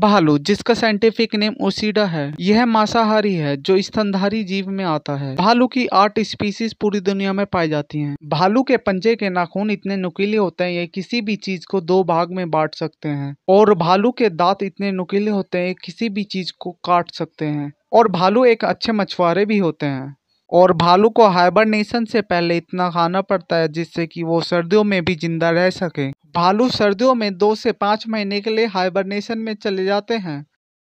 भालू जिसका scientific name ओसीडा है यह मांसाहारी है जो स्तनधारी जीव में आता है भालू की आठ स्पीसीज पूरी दुनिया में पाई जाती हैं। भालू के पंजे के नाखून इतने नुकीले होते हैं ये किसी भी चीज को दो भाग में बांट सकते हैं और भालू के दांत इतने नुकीले होते हैं ये किसी भी चीज को काट सकते हैं और भालू एक अच्छे मछुआरे भी होते हैं और भालू को हाइबरनेशन से पहले इतना खाना पड़ता है जिससे कि वो सर्दियों में भी जिंदा रह सके भालू सर्दियों में दो से पाँच महीने के लिए हाइबरनेशन में चले जाते हैं